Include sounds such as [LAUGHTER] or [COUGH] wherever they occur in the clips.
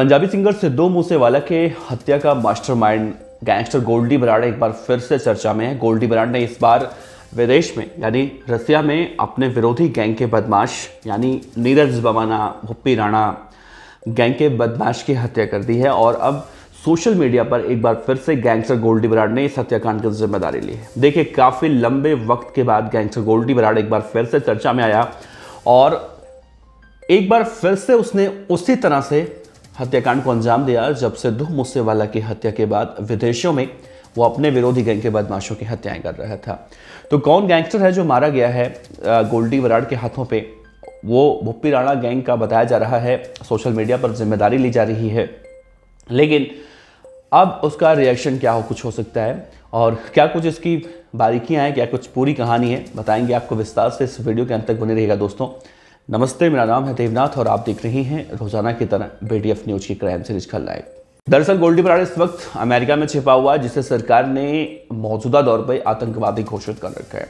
Punjabi singer Sidhu Moosewala के हत्या का मास्टरमाइंड गैंगस्टर गोल्डी बराड एक बार फिर से चर्चा में है गोल्डी बराड ने इस बार विदेश में यानी रसिया में अपने विरोधी गैंग के बदमाश यानी नीरज बमाना भुप्पी राणा गैंग के बदमाश की हत्या कर दी है और अब सोशल मीडिया पर एक बार फिर से गैंगस्टर गोल्डी बराड ने इस हत्याकांड की जिम्मेदारी ली है देखिए काफ़ी लंबे वक्त के बाद गैंगस्टर गोल्डी बराड एक बार फिर से चर्चा में आया और एक बार फिर से उसने उसी तरह से हत्याकांड को अंजाम दिया जब सिद्धू मूसेवाला की हत्या के बाद विदेशों में वो अपने विरोधी गैंग के बदमाशों की हत्याएं कर रहा था तो कौन गैंगस्टर है जो मारा गया है गोल्डी वराड़ के हाथों पे वो भुप्पी राणा गैंग का बताया जा रहा है सोशल मीडिया पर जिम्मेदारी ली जा रही है लेकिन अब उसका रिएक्शन क्या हो कुछ हो सकता है और क्या कुछ इसकी बारीकियां हैं क्या कुछ पूरी कहानी है बताएंगे आपको विस्तार से इस वीडियो के अंत तक बने रहेगा दोस्तों नमस्ते मेरा नाम है देवनाथ और आप देख रहे हैं रोजाना की तरह बीटीएफ न्यूज की क्राइम सीरीज खल लाइव दरअसल गोल्डी बराड इस वक्त अमेरिका में छिपा हुआ है जिसे सरकार ने मौजूदा दौर पर आतंकवादी घोषित कर रखा है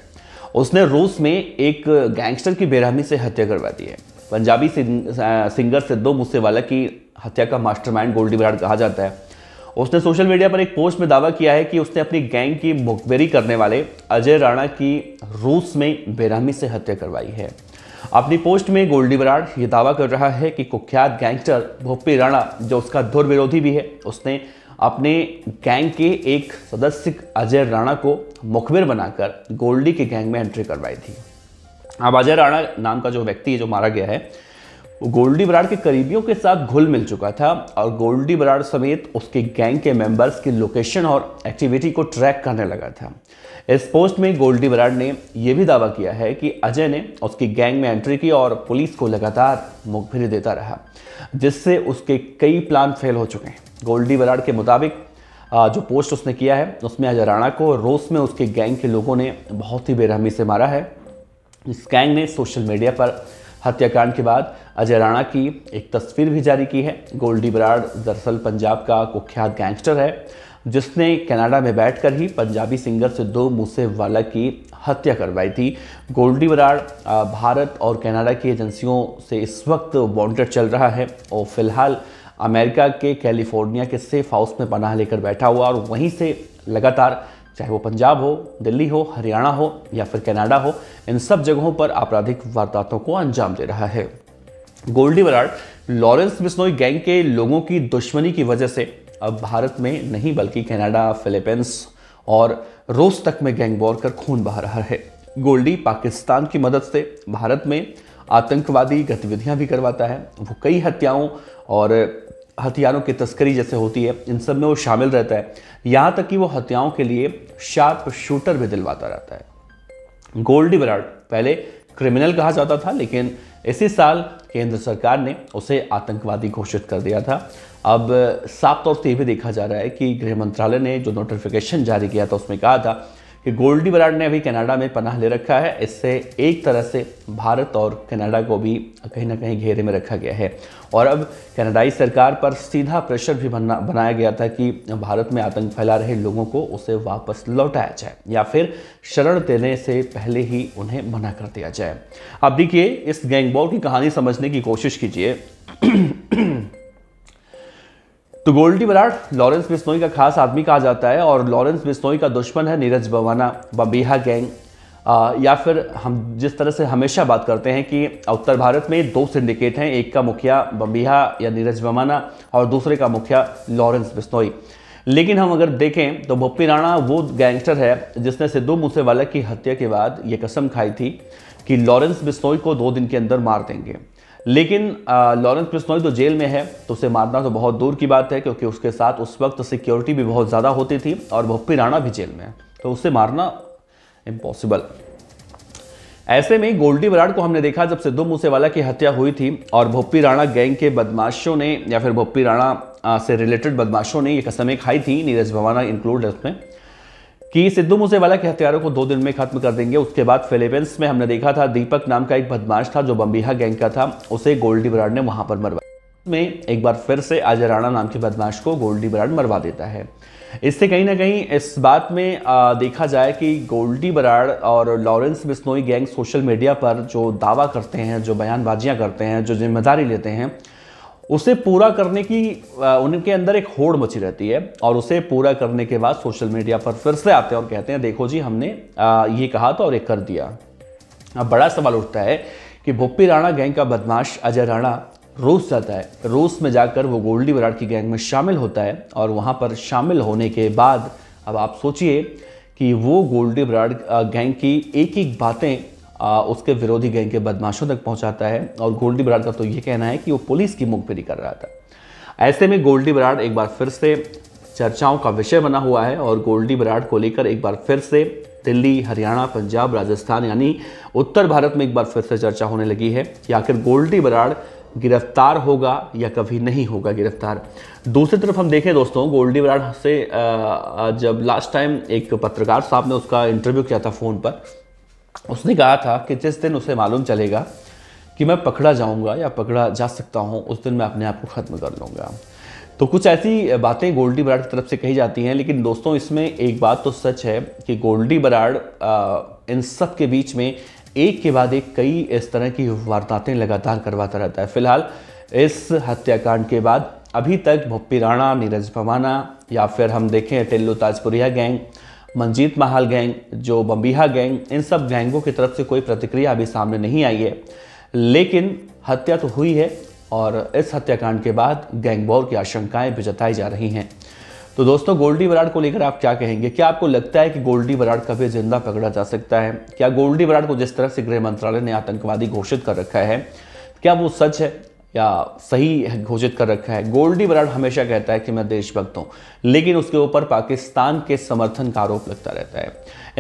उसने रूस में एक गैंगस्टर की बेरहमी से हत्या करवा दी है पंजाबी सिंगर सिद्धू मूसेवाला की हत्या का मास्टरमाइंड गोल्डी बराड कहा जाता है उसने सोशल मीडिया पर एक पोस्ट में दावा किया है कि उसने अपनी गैंग की मुखबेरी करने वाले अजय राणा की रूस में बेरहमी से हत्या करवाई है अपनी पोस्ट में गोल्डी बराड़ ये दावा कर रहा है कि कुख्यात गैंगस्टर भोपी राणा जो उसका धुर विरोधी भी है उसने अपने गैंग के एक सदस्य अजय राणा को मुखबिर बनाकर गोल्डी के गैंग में एंट्री करवाई थी अब अजय राणा नाम का जो व्यक्ति जो मारा गया है वो गोल्डी बराड़ के करीबियों के साथ घुल मिल चुका था और गोल्डी बराड़ समेत उसके गैंग के मेंबर्स की लोकेशन और एक्टिविटी को ट्रैक करने लगा था इस पोस्ट में गोल्डी बराड़ ने यह भी दावा किया है कि अजय ने उसकी गैंग में एंट्री की और पुलिस को लगातार मुखबिरी देता रहा जिससे उसके कई प्लान फेल हो चुके हैं गोल्डी बराड़ के मुताबिक जो पोस्ट उसने किया है उसमें अजय राणा को रोस में उसके गैंग के लोगों ने बहुत ही बेरहमी से मारा है इस गैंग ने सोशल मीडिया पर हत्याकांड के बाद अजय राणा की एक तस्वीर भी जारी की है गोल्डी बराड़ दरअसल पंजाब का कुख्यात गैंगस्टर है जिसने कनाडा में बैठकर ही पंजाबी सिंगर सिद्धू मूसेवाला की हत्या करवाई थी गोल्डी बराड़ भारत और कनाडा की एजेंसियों से इस वक्त वांटेड चल रहा है और फिलहाल अमेरिका के कैलिफोर्निया के सेफ हाउस में पनाह लेकर बैठा हुआ और वहीं से लगातार चाहे वो पंजाब हो दिल्ली हो हरियाणा हो या फिर कनाडा हो इन सब जगहों पर आपराधिक वारदातों को अंजाम दे रहा है गोल्डी बराड लॉरेंस बिस्नोई गैंग के लोगों की दुश्मनी की वजह से अब भारत में नहीं बल्कि कनाडा फिलीपींस और रोस तक में गैंग बोर कर खून बहा रहा है गोल्डी पाकिस्तान की मदद से भारत में आतंकवादी गतिविधियां भी करवाता है वो कई हत्याओं और हथियारों की तस्करी जैसे होती है इन सब में वो शामिल रहता है यहाँ तक कि वो हत्याओं के लिए शार्प शूटर भी दिलवाता रहता है गोल्डी बराड पहले क्रिमिनल कहा जाता था लेकिन इसी साल केंद्र सरकार ने उसे आतंकवादी घोषित कर दिया था अब साफ तौर से ये भी देखा जा रहा है कि गृह मंत्रालय ने जो नोटिफिकेशन जारी किया था उसमें कहा था कि गोल्डी बराड ने अभी कनाडा में पनाह ले रखा है इससे एक तरह से भारत और कनाडा को भी कहीं ना कहीं घेरे में रखा गया है और अब कनाडाई सरकार पर सीधा प्रेशर भी बना बनाया गया था कि भारत में आतंक फैला रहे लोगों को उसे वापस लौटाया जाए या फिर शरण देने से पहले ही उन्हें मना कर दिया जाए अब देखिए इस गैंगबॉल की कहानी समझने की कोशिश कीजिए [CLEARS THROAT] तो गोल्डी बराड लॉरेंस बिस्नोई का खास आदमी कहा जाता है और लॉरेंस बिस्नोई का दुश्मन है नीरज बवाना बबीहा गैंग आ, या फिर हम जिस तरह से हमेशा बात करते हैं कि उत्तर भारत में दो सिंडिकेट हैं एक का मुखिया बम्बिहा या नीरज बमाना और दूसरे का मुखिया लॉरेंस बिस्नोई लेकिन हम अगर देखें तो भोपी राणा वो गैंगस्टर है जिसने सिद्धू मूसेवाला की हत्या के बाद ये कसम खाई थी कि लॉरेंस बिस्नोई को दो दिन के अंदर मार देंगे लेकिन लॉरेंस प्रिस्नोई तो जेल में है तो उसे मारना तो बहुत दूर की बात है क्योंकि उसके साथ उस वक्त सिक्योरिटी भी बहुत ज़्यादा होती थी और भुप्पी राणा भी जेल में है तो उसे मारना इम्पॉसिबल ऐसे में गोल्डी बराड को हमने देखा जब सिद्धू मूसेवाला की हत्या हुई थी और भोपी राणा गैंग के बदमाशों ने या फिर भोपी राणा से रिलेटेड बदमाशों ने ये कसमें खाई थी नीरज भवाना इंक्लूड है उसमें कि सिद्धू मूसेवाला के हथियारों को दो दिन में खत्म कर देंगे उसके बाद फिलीपींस में हमने देखा था दीपक नाम का एक बदमाश था जो बम्बीहा गैंग का था उसे गोल्डी बराड ने वहां पर मरवा में एक बार फिर से अजय राणा नाम के बदमाश को गोल्डी बराड मरवा देता है इससे कहीं ना कहीं इस बात में आ, देखा जाए कि गोल्डी बराड और Lawrence Bishnoi gang social media पर जो दावा करते हैं जो बयानबाजियां करते हैं जो जिम्मेदारी लेते हैं उसे पूरा करने की उनके अंदर एक होड़ मची रहती है और उसे पूरा करने के बाद सोशल मीडिया पर फिर से आते हैं और कहते हैं देखो जी हमने ये कहा था और ये कर दिया अब बड़ा सवाल उठता है कि भोपी राणा गैंग का बदमाश अजय राणा रूस जाता है रूस में जाकर वो गोल्डी बराड की गैंग में शामिल होता है और वहाँ पर शामिल होने के बाद अब आप सोचिए कि वो गोल्डी बराड गैंग की एक एक बातें उसके विरोधी गैंग के बदमाशों तक पहुंचाता है और गोल्डी बराड का तो ये कहना है कि वो पुलिस की मुखबिरी कर रहा था ऐसे में गोल्डी बराड एक बार फिर से चर्चाओं का विषय बना हुआ है और गोल्डी बराड को लेकर एक बार फिर से दिल्ली हरियाणा पंजाब राजस्थान यानी उत्तर भारत में एक बार फिर से चर्चा होने लगी है कि आखिर गोल्डी बराड गिरफ्तार होगा या कभी नहीं होगा गिरफ्तार दूसरी तरफ हम देखें दोस्तों गोल्डी बराड से जब लास्ट टाइम एक पत्रकार साहब ने उसका इंटरव्यू किया था फ़ोन पर उसने कहा था कि जिस दिन उसे मालूम चलेगा कि मैं पकड़ा जाऊंगा या पकड़ा जा सकता हूं उस दिन मैं अपने आप को ख़त्म कर लूंगा तो कुछ ऐसी बातें गोल्डी बराड की तरफ से कही जाती हैं लेकिन दोस्तों इसमें एक बात तो सच है कि गोल्डी बराड इन सब के बीच में एक के बाद एक कई इस तरह की वारदातें लगातार करवाता रहता है फिलहाल इस हत्याकांड के बाद अभी तक भप्पी राणा नीरज भवाना या फिर हम देखें टेल्लू ताजपुरिया गैंग मंजीत महाल गैंग जो बम्बीहा गैंग इन सब गैंगों की तरफ से कोई प्रतिक्रिया अभी सामने नहीं आई है लेकिन हत्या तो हुई है और इस हत्याकांड के बाद गैंगवॉर की आशंकाएं भी जताई जा रही हैं तो दोस्तों गोल्डी बराड़ को लेकर आप क्या कहेंगे क्या आपको लगता है कि गोल्डी बराड़ कभी जिंदा पकड़ा जा सकता है क्या गोल्डी बराड़ को जिस तरह से गृह मंत्रालय ने आतंकवादी घोषित कर रखा है क्या वो सच है या सही घोषित कर रखा है गोल्डी बराड हमेशा कहता है कि मैं देशभक्त हूँ लेकिन उसके ऊपर पाकिस्तान के समर्थन का आरोप लगता रहता है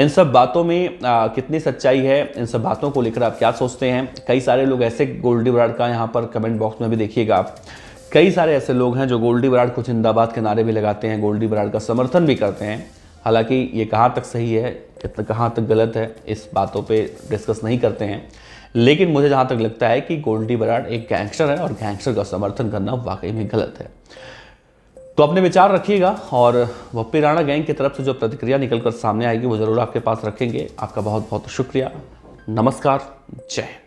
इन सब बातों में आ, कितनी सच्चाई है इन सब बातों को लेकर आप क्या सोचते हैं कई सारे लोग ऐसे गोल्डी बराड का यहाँ पर कमेंट बॉक्स में भी देखिएगा आप कई सारे ऐसे लोग हैं जो गोल्डी बराड को जिंदाबाद के नारे भी लगाते हैं गोल्डी बराड का समर्थन भी करते हैं हालांकि ये कहाँ तक सही है कहाँ तक गलत है इस बातों पर डिस्कस नहीं करते हैं लेकिन मुझे जहां तक लगता है कि गोल्डी बराड एक गैंगस्टर है और गैंगस्टर का समर्थन करना वाकई में गलत है तो अपने विचार रखिएगा और वप्पी राणा गैंग की तरफ से जो प्रतिक्रिया निकलकर सामने आएगी वो ज़रूर आपके पास रखेंगे आपका बहुत बहुत शुक्रिया नमस्कार जय